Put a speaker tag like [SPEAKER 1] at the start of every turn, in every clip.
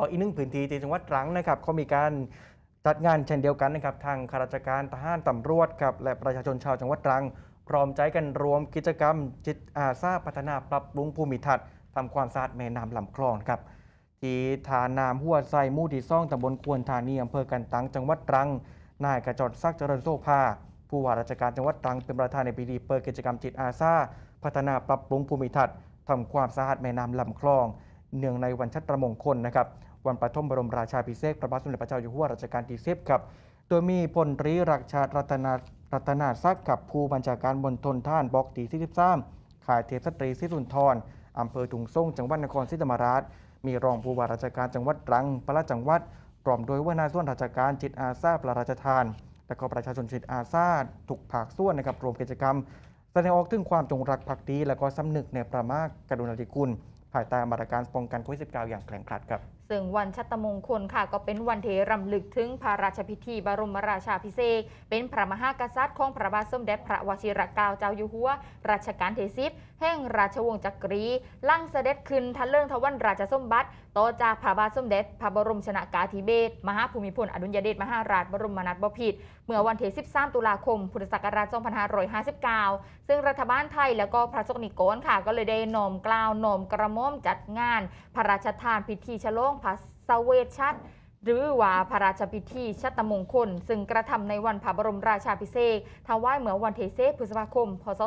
[SPEAKER 1] ่ออีกหนึ่งพื้นที่ที่จังหวัดตรังนะครับเขามีการจัดงานเช่นเดียวกันนะครับ ทางข้าราชการทหารตำรวจครับและประชาชนชาวจังหวัดตรัง พร้อมใจกันรวมกิจกรรมจิตอาสาพัฒนาปรับปรุงภูมิทัศน์ทำความสะอาดแม่น้ำลำคลองครับที่ฐานนามหัวไซมู่ที่ซ่องตำบลควนธานีอำเภอกันตังจังหวัดตรังนายกระจอดซักเจริญโซภาผู้ว่าราชการจังหวัดตรัง เป็นประธานในพิธีเปิดกิจกรรมจิตอาสาพัฒนาปรับปรุงภูมิทัศน์ทำความสะอาดแม่น้ำลำคลอง เนื่องในวันชัตรมงคลนะครับวันปฐมบรมราชาพิเศษพระบาทสมเด็จพระเจ้าอยู่หัวรัชกาลที่สิบครับ โดยมีพลตรีรักชาตรัตนารัตนาศักดิ์กับผู้บัญชาการมณฑลท่านบอกตีที่13ขายเทพสตรีสิสุนทร อำเภอถุงส่งจังหวัดนครศรีธรรมราช มีรองผู้ว่าราชการจังหวัดตรังปลัดจังหวัดพร้อมโดยว่านาส่วนราชการจิตอาสาประราชทานและก็ประชาชนจิตอาสาทุกภาคส่วนนะครับรวมกิจกรรมแสดงออกถึงความจงรักภักดีและก็สำนึกในประมากกรุณาธิคุณภายใต้มาตรการป้องกันโควิด -19 อย่างแข็งขัดครับ
[SPEAKER 2] ซึ่งวันชัตมงคลค่ะก็เป็นวันเทรำลึกถึงพระราชพิธี บรมราชาพิเศษเป็นพระมหากษัตริย์ของพระบาทสมเด็จ พระวชิรเกล้าเจ้าอยู่หัว รัชกาลที่สิบแห่งราชวงศ์จักรีลั่งเสด็จขึ้นทะเลิงทวันราชสมบัติ ต่อจากพระบาทสมเด็จพระบรมชนากาธิเบศรมหาภูมิพลอดุลยเดชมหาราชบรมนาถบพิตรเมื่อวันที่13 ตุลาคมพุทธศักราช2559ซึ่งรัฐบาลไทยแล้วก็พระสงฆ์นิโกนค่ะก็เลยได้นมกล่าวนมกระม่อมจัดงาน พระราชทานพิธีฉลองพระสเวชชัดหรือว่าพระราชพิธีชัตมงคล ซึ่งกระทำในวันพระบรมราชาพิเศษทวายเหมือวันเทเซพฤษภาคม พศ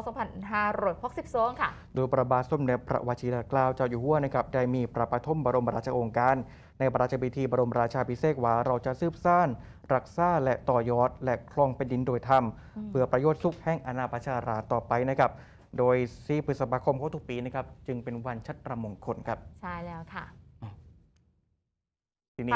[SPEAKER 2] 2562ค่ะ
[SPEAKER 1] โดยพระบาทสมเด็จพระวชิรเกล้าเจ้าอยู่หัวนะครับ ได้มีพระปทมบรมราชโองการ ในพระราชพิธีบรมราชาพิเศษว่าเราจะซืบซ่านรักษาและต่อยอดและคลองเป็นดินโดยธรรมเพื่อประโยชน์สุขแห่งอนาประชาราต่อไปนะครับ โดยีพฤษภาคมของทุกปีนะครับจึงเป็นวันชัตรมงคลครับ
[SPEAKER 2] ใช่แล้วค่ะ